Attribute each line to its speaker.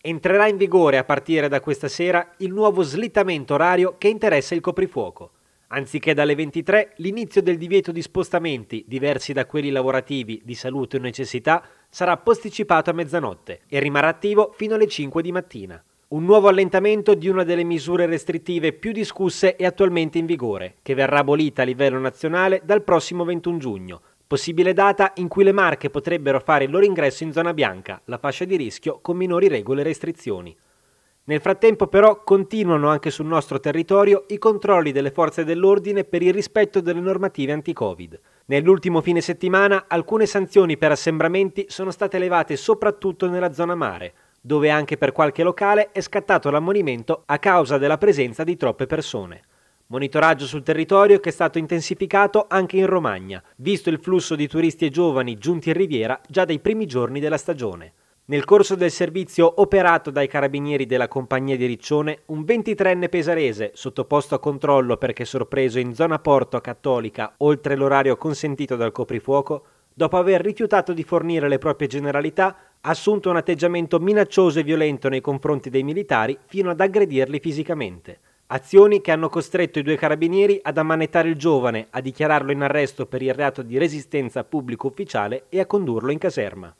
Speaker 1: Entrerà in vigore a partire da questa sera il nuovo slittamento orario che interessa il coprifuoco. Anziché dalle 23, l'inizio del divieto di spostamenti, diversi da quelli lavorativi, di salute o necessità, sarà posticipato a mezzanotte e rimarrà attivo fino alle 5 di mattina. Un nuovo allentamento di una delle misure restrittive più discusse e attualmente in vigore, che verrà abolita a livello nazionale dal prossimo 21 giugno, Possibile data in cui le Marche potrebbero fare il loro ingresso in zona bianca, la fascia di rischio con minori regole e restrizioni. Nel frattempo però continuano anche sul nostro territorio i controlli delle forze dell'ordine per il rispetto delle normative anti-Covid. Nell'ultimo fine settimana alcune sanzioni per assembramenti sono state elevate soprattutto nella zona mare, dove anche per qualche locale è scattato l'ammonimento a causa della presenza di troppe persone. Monitoraggio sul territorio che è stato intensificato anche in Romagna, visto il flusso di turisti e giovani giunti in Riviera già dai primi giorni della stagione. Nel corso del servizio operato dai carabinieri della compagnia di Riccione, un 23enne pesarese, sottoposto a controllo perché sorpreso in zona porto a cattolica oltre l'orario consentito dal coprifuoco, dopo aver rifiutato di fornire le proprie generalità, ha assunto un atteggiamento minaccioso e violento nei confronti dei militari fino ad aggredirli fisicamente. Azioni che hanno costretto i due carabinieri ad ammanettare il giovane, a dichiararlo in arresto per il reato di resistenza a pubblico ufficiale e a condurlo in caserma.